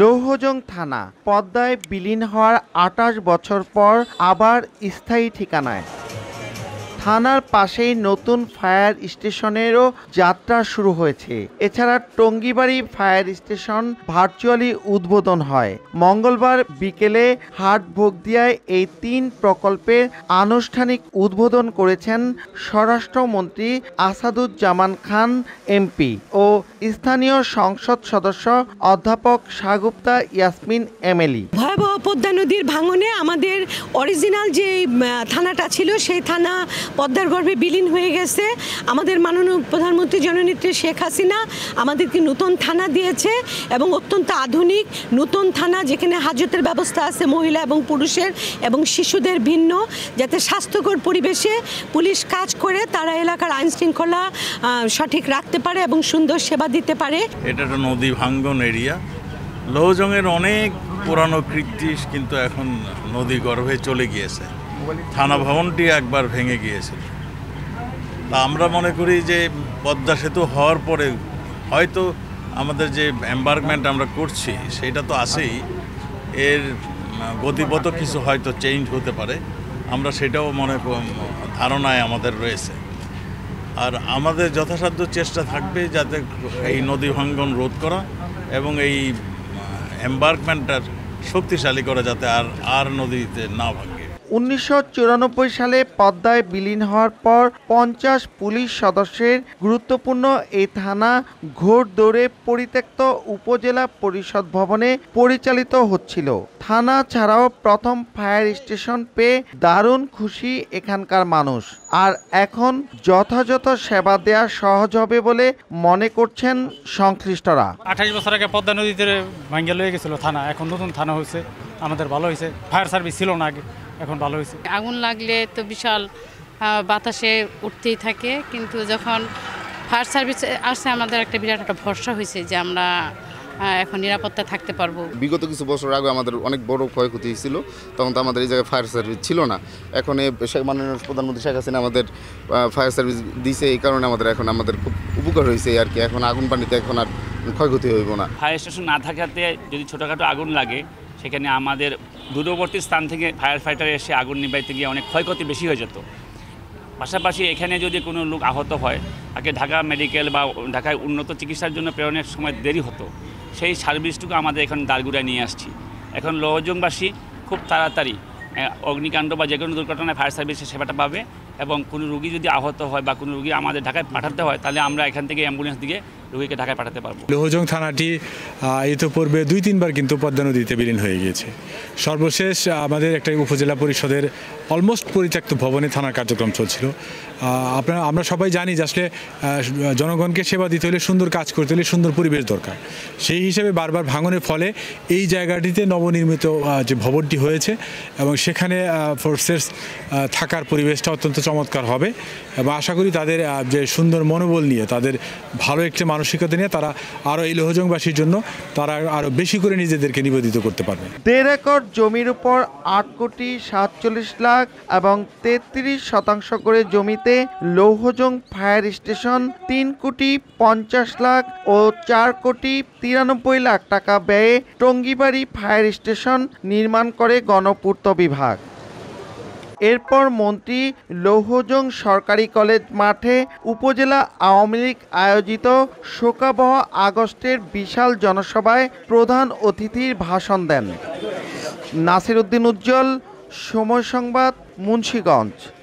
লৌহজং থানা পদ্মায় বিলীন হওয়ার আটাশ বছর পর আবার স্থায়ী ঠিকানায় থানার পাশেই নতুন ফায়ার স্টেশনেরও যাত্রা শুরু হয়েছে এছাড়া টঙ্গিবাড়ি ফায়ার স্টেশন ভার্চুয়ালি উদ্বোধন হয় মঙ্গলবার বিকেলে হাট ভোগদিয়ায় এই তিন প্রকল্পের আনুষ্ঠানিক উদ্বোধন করেছেন স্বরাষ্ট্রমন্ত্রী আসাদুজ্জামান খান এমপি ও স্থানীয় সংসদ সদস্য অধ্যাপক শাহগুপ্তা ইয়াসমিন এমএলি ভয়াবহ পদ্মা নদীর ভাঙনে আমাদের অরিজিনাল যে থানাটা ছিল সেই থানা পদ্মার গর্ভে বিলীন হয়ে গেছে আমাদের মাননীয় প্রধানমন্ত্রী জননেত্রী শেখ হাসিনা আমাদেরকে নতুন থানা দিয়েছে এবং অত্যন্ত আধুনিক নতুন থানা যেখানে হাজতের ব্যবস্থা আছে মহিলা এবং পুরুষের এবং শিশুদের ভিন্ন যাতে স্বাস্থ্যকর পরিবেশে পুলিশ কাজ করে তারা এলাকার আইন শৃঙ্খলা সঠিক রাখতে পারে এবং সুন্দর সেবা দিতে পারে এটা একটা নদী ভাঙ্গন এরিয়া লৌজংয়ের অনেক পুরানো কৃত্রিস কিন্তু এখন নদী গর্ভে চলে গিয়েছে থানা ভবনটি একবার ভেঙে গিয়েছিল তা আমরা মনে করি যে পদ্মা সেতু হওয়ার পরে হয়তো আমাদের যে এম্বার্কমেন্ট আমরা করছি সেটা তো আছেই এর গতিপথ কিছু হয়তো চেঞ্জ হতে পারে আমরা সেটাও মনে ধারণায় আমাদের রয়েছে আর আমাদের যথাসাধ্য চেষ্টা থাকবে যাতে এই নদী ভাঙ্গন রোধ করা এবং এই এম্বার্কমেন্টটার শক্তিশালী করা যাতে আর আর নদীতে না ভাঙে উনিশশো সালে পদ্মায় বিলীন হওয়ার পর পঞ্চাশ পুলিশ সদস্যের গুরুত্বপূর্ণ এই থানা দৌড়ে পরিত্যক্ত উপজেলা পরিষদ ভবনে পরিচালিত হচ্ছিল থানা ছাড়াও প্রথম ফায়ার স্টেশন পেয়ে দারুণ খুশি এখানকার মানুষ আর এখন যথাযথ সেবা দেয়া সহজ হবে বলে মনে করছেন সংশ্লিষ্টরা আঠাশ বছর আগে পদ্মা নদীতে ভাঙ্গিয়া লয়ে গেছিল থানা এখন নতুন থানা হয়েছে আমাদের ভালো হয়েছে ফায়ার সার্ভিস ছিল না আগে এখন ভালো হয়েছে আগুন লাগলে তো বিশাল বাতাসে উঠতেই থাকে কিন্তু যখন ফায়ার সার্ভিস আসছে আমাদের একটা বিরাট একটা ভরসা হয়েছে যে আমরা এখন নিরাপত্তা থাকতে পারবো বিগত কিছু বছর আগে আমাদের অনেক বড় ক্ষয়ক্ষতি হয়েছিল তখন তো আমাদের এই জায়গায় ফায়ার সার্ভিস ছিল না এখন মাননীয় প্রধানমন্ত্রী শেখ হাসিনা আমাদের ফায়ার সার্ভিস দিছে এই কারণে আমাদের এখন আমাদের খুব উপকার হয়েছে আর কি এখন আগুন পানিতে এখন আর ক্ষয়ক্ষতি হইব না ফায়ার স্টেশন না থাকাতে যদি ছোটোখাটো আগুন লাগে সেখানে আমাদের দূরবর্তী স্থান থেকে ফায়ার ফাইটার এসে আগুন নিবাইতে গিয়ে অনেক ক্ষয়ক্ষতি বেশি হয়ে যেত পাশাপাশি এখানে যদি কোনো লোক আহত হয় তাকে ঢাকা মেডিকেল বা ঢাকায় উন্নত চিকিৎসার জন্য প্রেরণের সময় দেরি হতো সেই সার্ভিসটুকু আমাদের এখন দারগুড়ায় নিয়ে আসছি এখন লোহজংবাসী খুব তাড়াতাড়ি অগ্নিকাণ্ড বা যে কোনো দুর্ঘটনায় ফায়ার সার্ভিসের সেবাটা পাবে এবং কোনো রুগী যদি আহত হয় বা কোনো রুগী আমাদের ঢাকায় পাঠাতে হয় তাহলে আমরা এখান থেকে অ্যাম্বুলেন্স দিয়ে রোগীকে ঢাকায় পাঠাতে পারবো লোহজং থানাটি ইতিপূর্বে দুই তিনবার কিন্তু পদ্মা নদীতে বিলীন হয়ে গিয়েছে সর্বশেষ আমাদের একটা উপজেলা পরিষদের অলমোস্ট পরিত্যক্ত ভবনে থানার কার্যক্রম চলছিল আপনার আমরা সবাই জানি যে আসলে জনগণকে সেবা দিতে হলে সুন্দর কাজ করতে হলে সুন্দর পরিবেশ দরকার সেই হিসেবে বারবার ভাঙনের ফলে এই জায়গাটিতে নবনির্মিত যে ভবনটি হয়েছে এবং সেখানে ফোর্সেস থাকার পরিবেশটা অত্যন্ত চমৎকার হবে এবং আশা করি তাদের যে সুন্দর মনোবল নিয়ে তাদের ভালো একটি মানসিকতা নিয়ে তারা আরও এই লোহজংবাসীর জন্য তারা আরও বেশি করে নিজেদেরকে নিবেদিত করতে পারবে দেড় একর জমির উপর আট কোটি সাতচল্লিশ লাখ এবং তেত্রিশ শতাংশ করে জমিতে লৌহজং ফায়ার স্টেশন তিন কোটি পঞ্চাশ লাখ ও চার কোটি তিরানব্বই লাখ টাকা ব্যয়ে টঙ্গিবাড়ি ফায়ার স্টেশন নির্মাণ করে গণপূর্ত বিভাগ এরপর মন্ত্রী লৌহজং সরকারি কলেজ মাঠে উপজেলা আওয়ামী লীগ আয়োজিত শোকাবহ আগস্টের বিশাল জনসভায় প্রধান অতিথির ভাষণ দেন নাসির উদ্দিন উজ্জ্বল সময় সংবাদ মুন্সীগঞ্জ